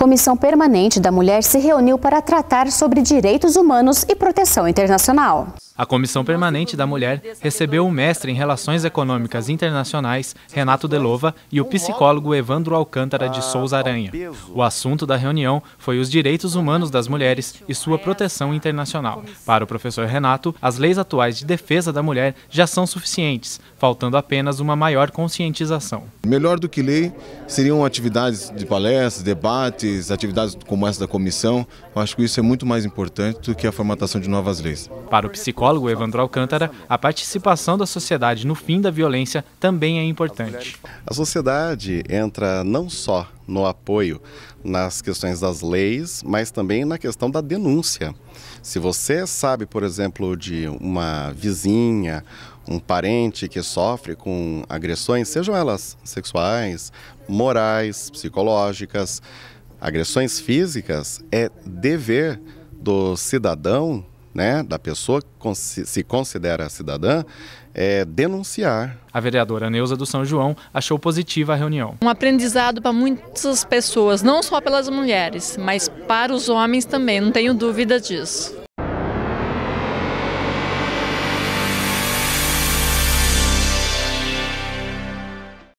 Comissão Permanente da Mulher se reuniu para tratar sobre direitos humanos e proteção internacional. A Comissão Permanente da Mulher recebeu o mestre em Relações Econômicas Internacionais, Renato Delova, e o psicólogo Evandro Alcântara de ah, Souza tá Aranha. O assunto da reunião foi os direitos humanos das mulheres e sua proteção internacional. Para o professor Renato, as leis atuais de defesa da mulher já são suficientes, faltando apenas uma maior conscientização. Melhor do que lei seriam atividades de palestras, debates, atividades como essa da comissão. Eu acho que isso é muito mais importante do que a formatação de novas leis. Para o psicólogo, psicólogo Evandro Alcântara, a participação da sociedade no fim da violência também é importante. A sociedade entra não só no apoio nas questões das leis, mas também na questão da denúncia. Se você sabe, por exemplo, de uma vizinha, um parente que sofre com agressões, sejam elas sexuais, morais, psicológicas, agressões físicas, é dever do cidadão né, da pessoa que se considera cidadã, é, denunciar. A vereadora Neuza do São João achou positiva a reunião. Um aprendizado para muitas pessoas, não só pelas mulheres, mas para os homens também, não tenho dúvida disso.